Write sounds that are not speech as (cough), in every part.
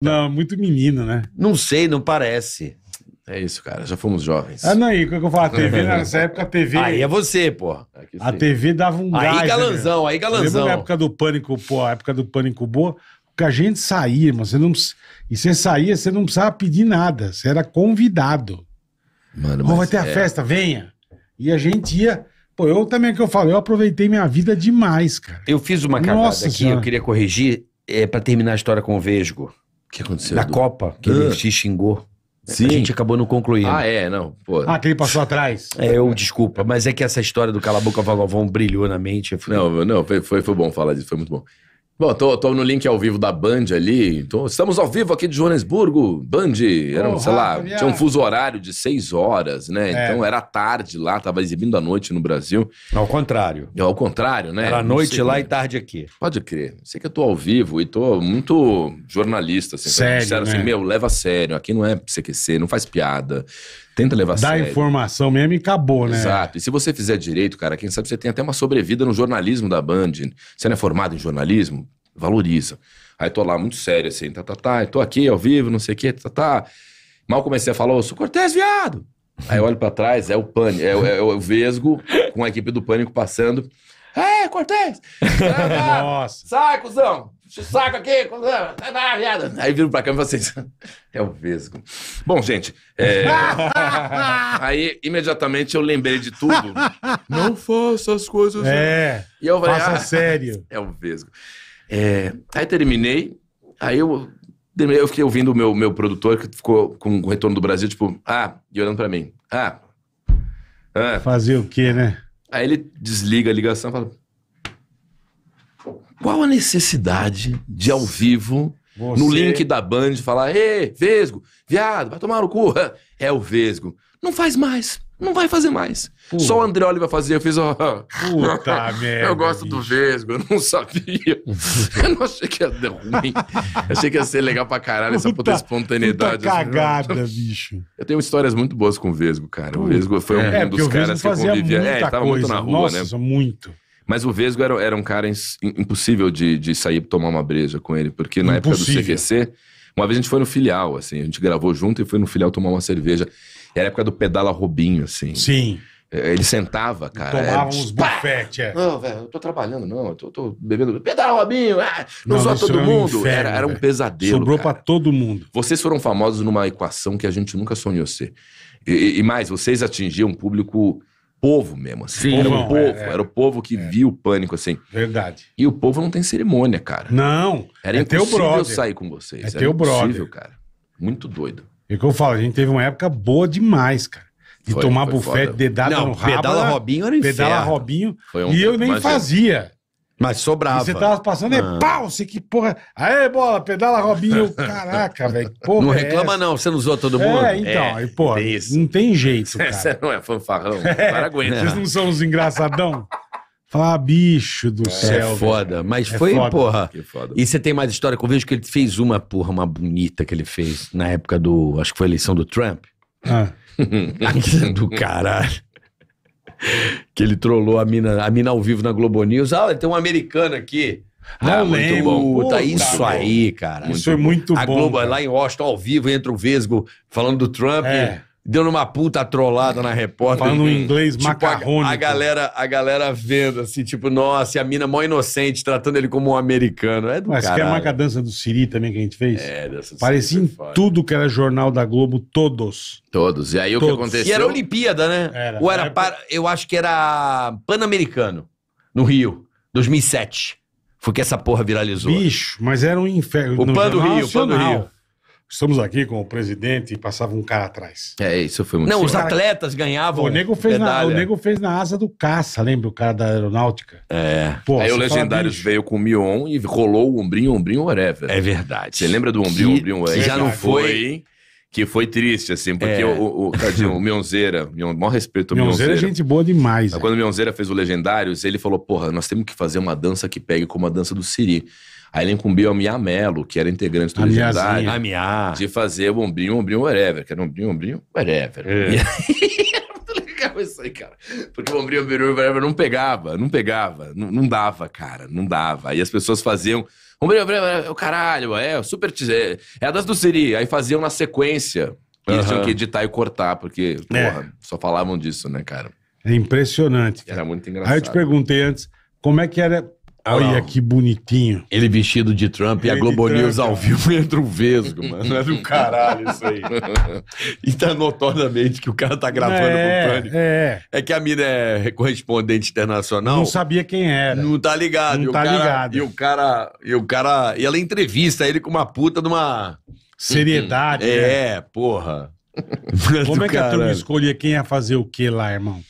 Não, muito menino, né? Não sei, não parece. É isso, cara. Já fomos jovens. Ah, não, e o que eu falo? A TV, (laughs) nessa época, a TV. Aí é você, pô. A TV dava um gás. Né, aí galanzão, né? aí galanzão. na época do pânico, pô, a época do pânico boa, que a gente saía, mas Você não... E você saía, você não precisava pedir nada. Você era convidado. Mano, oh, vai ter é... a festa, venha. E a gente ia. Pô, eu também é que eu falei, eu aproveitei minha vida demais, cara. Eu fiz uma cagada Nossa aqui, senhora. eu queria corrigir, é, para terminar a história com o Vesgo. O que aconteceu? Da do... Copa. Que ele te ah. xingou. Sim. A gente acabou não concluindo. Ah, é, não. Pô. Ah, que ele passou atrás. É, eu, desculpa, mas é que essa história do Cala Boca brilhou na mente. Fui... Não, não, foi, foi, foi bom falar disso, foi muito bom. Bom, tô, tô no link ao vivo da Band ali. Tô, estamos ao vivo aqui de Joanesburgo, Band. Era, sei lá, tinha um fuso horário de seis horas, né? É. Então era tarde lá, tava exibindo à noite no Brasil. Ao contrário. Ao contrário, né? Era noite sei, lá né? e tarde aqui. Pode crer. Sei que eu tô ao vivo e tô muito jornalista, assim. Sério, assim, né? assim, meu, leva a sério. Aqui não é CQC, não faz piada tenta levar Dá sério. Dá informação mesmo e acabou, né? Exato. E se você fizer direito, cara, quem sabe você tem até uma sobrevida no jornalismo da Band. Você não é formado em jornalismo? Valoriza. Aí tô lá muito sério, assim, tá, tá, tá, tô aqui ao vivo, não sei o quê, tá, tá. Mal comecei a falar, eu sou Cortez, viado! Aí eu olho pra trás, é o pânico, é, é, é o Vesgo com a equipe do Pânico passando. É, Cortez! (laughs) Nossa! Sai, cuzão! Deixa o saco aqui, cuzão! Sai da viada! Aí viram pra cá e vocês. (laughs) É o Vesgo. Bom, gente, é... (laughs) aí imediatamente eu lembrei de tudo. Não faça as coisas. É. E eu falei, faça ah, sério. É o Vesgo. É... Aí terminei, aí eu. Eu fiquei ouvindo o meu, meu produtor que ficou com o retorno do Brasil, tipo, ah, e olhando pra mim. Ah. ah. Fazer o quê, né? Aí ele desliga a ligação e fala: Qual a necessidade de ao vivo você... no link da Band falar: Ê, Vesgo, viado, vai tomar no cu. (laughs) É o Vesgo. Não faz mais. Não vai fazer mais. Puta. Só o Andreoli vai fazer. Eu fiz, ó. Puta (laughs) merda. Eu gosto bicho. do Vesgo, eu não sabia. (laughs) eu não achei que ia dar ruim. achei que ia ser legal pra caralho essa puta espontaneidade. Puta assim. cagada, assim. bicho. Eu tenho histórias muito boas com o Vesgo, cara. Puta. O Vesgo foi um, é, um dos caras que eu convivia. É, ele tava coisa. muito na rua, né? Nossa, né? Muito. Mas o Vesgo era, era um cara impossível de, de sair tomar uma breja com ele, porque na impossível. época do CQC, uma vez a gente foi no filial, assim, a gente gravou junto e foi no filial tomar uma cerveja. Era a época do pedala Robinho, assim. Sim. É, ele sentava, cara. Tomava tipo, uns bufetes, é. Não, velho, eu tô trabalhando, não. Eu tô, tô bebendo. Pedal, Robinho! Ah, não, não só todo é mundo. Um inferno, era, era um pesadelo. Sobrou para todo mundo. Vocês foram famosos numa equação que a gente nunca sonhou ser. E, e mais, vocês atingiam um público povo mesmo, assim. Sim, era o é, povo, é, era o povo que é. viu o pânico, assim. Verdade. E o povo não tem cerimônia, cara. Não. Era é impossível sair com vocês. É era teu brother. cara. Muito doido. E o que eu falo, a gente teve uma época boa demais, cara. De foi, tomar foi bufete, foda. dedada não, no rabo. Pedala né? Robinho era inferno. Pedala Robinho. Um e eu nem imagino. fazia. Mas sobrava. E você tava passando e ah. pau, você que porra. Aê, bola, pedala Robinho. (laughs) Caraca, velho. Não é reclama, essa? não. Você não zoou todo mundo? É, então. É, e, é não tem jeito. (laughs) Cara. Você não é fanfarrão. É. Para aguenta. Vocês não são os engraçadão? Falar, ah, bicho do é, céu. É foda. Cara. Mas é foi, foda. porra. Foda. E você tem mais história com o Vejo que ele fez uma, porra, uma bonita que ele fez na época do. Acho que foi a eleição do Trump. Ah. (laughs) do caralho que ele trollou a mina, a mina ao vivo na Globo News. Ah, tem um americano aqui. Ah, ah muito bom. Puta, isso aí, cara. Isso muito é muito bom. A Globo bom, lá em Washington, ao vivo, entra o Vesgo falando do Trump. É dando uma puta trollada na repórter. Falando um tipo, inglês tipo, macarrônico. A, a, galera, a galera vendo, assim, tipo, nossa, e a mina mó inocente, tratando ele como um americano. É do Mas é caralho. quer marca a dança do Siri também que a gente fez? É, dança do Parecia é em tudo que era jornal da Globo, todos. Todos. E aí todos. o que aconteceu... E era Olimpíada, né? Era. Ou era, para... eu acho que era Pan-Americano, no Rio, 2007. Foi que essa porra viralizou. Bicho, mas era um inferno. O Pan do Rio, o Pan do Rio. Estamos aqui com o presidente e passava um cara atrás. É, isso foi muito Não, os atletas ganhavam. O nego, fez na, o nego fez na asa do caça, lembra o cara da aeronáutica? É. Pô, Aí o Legendários fala, veio com o Mion e rolou o ombrinho, ombrinho, whatever. É verdade. Você lembra do ombrinho, que, ombrinho, whatever? já não foi. Que foi triste, assim, porque é. o, o, tadinho, o Mionzeira, Mion, maior respeito ao Mionzeira. É Mionzeira é gente boa demais. é. Quando o Mionzeira fez o Legendários, ele falou: porra, nós temos que fazer uma dança que pegue como a dança do Siri. Aí ele incumbiu a Mia Mello, que era integrante do Legendário, a Mia. de fazer o ombrinho, ombrinho, whatever, que era ombrinho, ombrinho, whatever. É. E aí, (laughs) muito legal isso aí, cara. Porque o ombrinho, ombrinho, whatever não pegava, não pegava, não, não dava, cara, não dava. Aí as pessoas faziam. Ombrinho, ombrinho, é o caralho, é o super. É, é a das do Siri. Aí faziam na sequência. E uhum. tinham que editar e cortar, porque, é. porra, só falavam disso, né, cara? É impressionante. Cara. Era muito engraçado. Aí eu te perguntei antes, como é que era Olha que bonitinho. Ele vestido de Trump e a Globo News ao vivo (laughs) entra um vesgo, mano. É do caralho isso aí. (laughs) e tá notoriamente que o cara tá gravando é, com o pânico. É. é que a mina é correspondente internacional. Não sabia quem era. Não tá ligado. Não e tá cara, ligado. E o cara. E o cara. E ela entrevista ele com uma puta de uma. Seriedade. Uhum. Né? É, né? porra. (laughs) Como é que caralho. a turma escolhia quem ia fazer o que lá, irmão?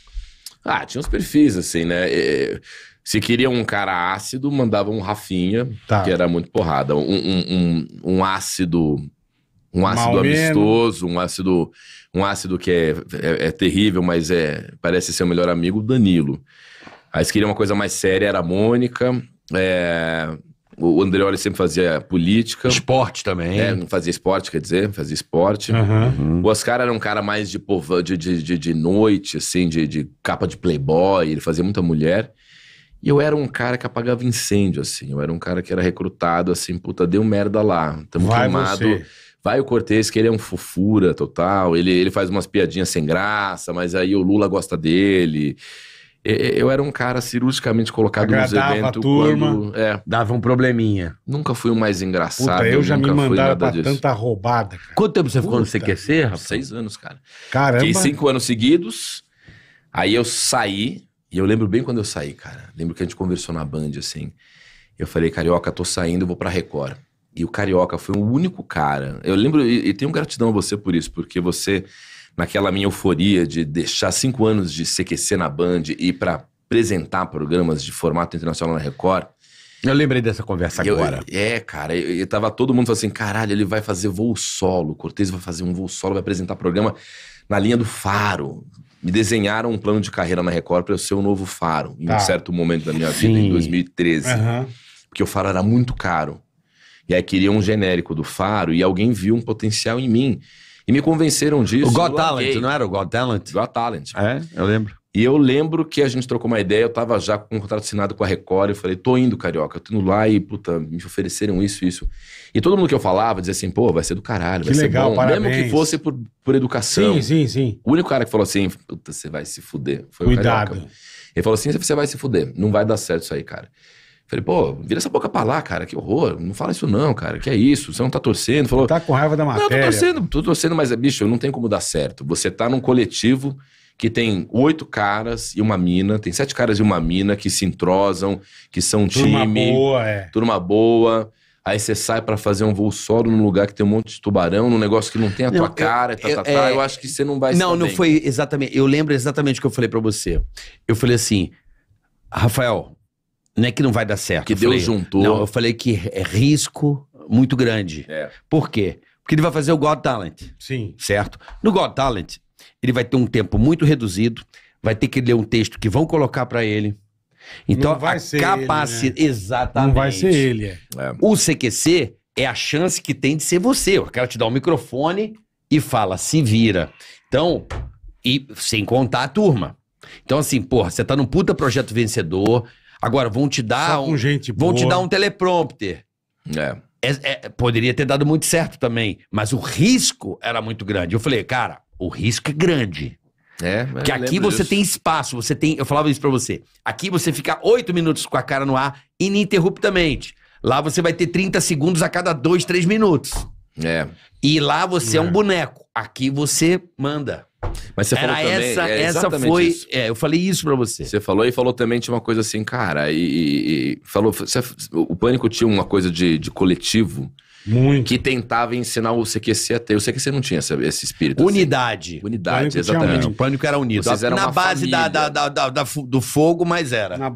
Ah, tinha uns perfis, assim, né? E é, se queria um cara ácido, mandava um Rafinha, tá. que era muito porrada. Um, um, um, um ácido. Um ácido Mal amistoso, mesmo. um ácido. Um ácido que é, é, é, terrível, mas é parece ser o melhor amigo, Danilo. Aí se queria uma coisa mais séria, era a Mônica. É, o Andreoli sempre fazia política. Esporte também. É, fazia esporte, quer dizer, fazia esporte. Uhum. O Oscar era um cara mais de, de, de, de noite, assim, de, de capa de playboy, ele fazia muita mulher. E eu era um cara que apagava incêndio, assim. Eu era um cara que era recrutado, assim, puta, deu merda lá. Tamo Vai queimado. Você. Vai o Cortez, que ele é um fofura total. Ele, ele faz umas piadinhas sem graça, mas aí o Lula gosta dele. Eu era um cara cirurgicamente colocado Agradava nos eventos. A turma, quando, é, dava um probleminha. Nunca fui o mais engraçado. Puta, eu já me mandaram pra disso. tanta roubada. Cara. Quanto tempo você Puta. ficou no CQC, rapaz? Seis anos, cara. Caramba. Fiquei cinco anos seguidos. Aí eu saí, e eu lembro bem quando eu saí, cara. Lembro que a gente conversou na Band, assim. Eu falei, Carioca, tô saindo, vou pra Record. E o Carioca foi o único cara. Eu lembro, e, e tenho gratidão a você por isso, porque você, naquela minha euforia de deixar cinco anos de CQC na Band e ir pra apresentar programas de formato internacional na Record. Eu lembrei dessa conversa eu, agora. é, cara, eu, eu tava todo mundo falando assim: caralho, ele vai fazer voo solo, o Cortez vai fazer um voo solo, vai apresentar programa na linha do Faro me desenharam um plano de carreira na Record para eu ser o novo Faro, em tá. um certo momento da minha Sim. vida, em 2013. Uhum. Porque o Faro era muito caro. E aí queria um genérico do Faro e alguém viu um potencial em mim. E me convenceram disso. O Got Talent, não era o Got Talent? Got Talent. É, eu lembro. E eu lembro que a gente trocou uma ideia, eu estava já com um contrato assinado com a Record, eu falei, tô indo, Carioca, tô indo lá e, puta, me ofereceram isso e isso. E todo mundo que eu falava dizia assim, pô, vai ser do caralho, que vai legal, ser bom. Parabéns. Mesmo que fosse por, por educação. Sim, sim, sim. O único cara que falou assim, puta, você vai se fuder, foi Cuidado. o Carioca. Ele falou assim, você vai se fuder, não vai dar certo isso aí, cara. Falei, pô, vira essa boca pra lá, cara, que horror. Não fala isso não, cara, que é isso, você não tá torcendo. Falou, tá com raiva da matéria. Não, tô torcendo, tô torcendo, mas, bicho, não tem como dar certo. Você tá num coletivo que tem oito caras e uma mina, tem sete caras e uma mina que se entrosam, que são um turma time. Boa, é. Turma boa. Aí você sai para fazer um voo solo num lugar que tem um monte de tubarão, num negócio que não tem a tua cara, tá, eu, tá, tá, é, eu acho que você não vai Não, não bem. foi exatamente. Eu lembro exatamente o que eu falei para você. Eu falei assim, Rafael, não é que não vai dar certo. Que eu Deus falei, juntou. Não, eu falei que é risco muito grande. É. Por quê? Porque ele vai fazer o God Talent. Sim. Certo? No God Talent, ele vai ter um tempo muito reduzido, vai ter que ler um texto que vão colocar para ele. Então, não vai ser capacidade. Né? Exatamente. Não vai ser ele. É. é. O CQC é a chance que tem de ser você. O cara te dá o um microfone e fala, se vira. Então, e sem contar a turma. Então, assim, porra, você tá num puta projeto vencedor. Agora, vão te dar. um, gente Vão te dar um teleprompter. É. É, é, poderia ter dado muito certo também, mas o risco era muito grande. Eu falei, cara, o risco é grande. É, Porque aqui você disso. tem espaço, você tem. Eu falava isso pra você. Aqui você fica oito minutos com a cara no ar ininterruptamente. Lá você vai ter 30 segundos a cada dois, três minutos. É. E lá você é, é um boneco. Aqui você manda. Mas você Era falou também, essa, é essa foi. Isso. É, eu falei isso pra você. Você falou e falou também tinha uma coisa assim, cara. E, e, e falou. Você, o pânico tinha uma coisa de, de coletivo muito. que tentava ensinar o CQC a ter. O CQC não tinha esse, esse espírito. Unidade. Assim. Unidade, Pânico exatamente. Tinha, o Pânico era unido. Vocês eram Na base da, da, da, da, do fogo, mas era.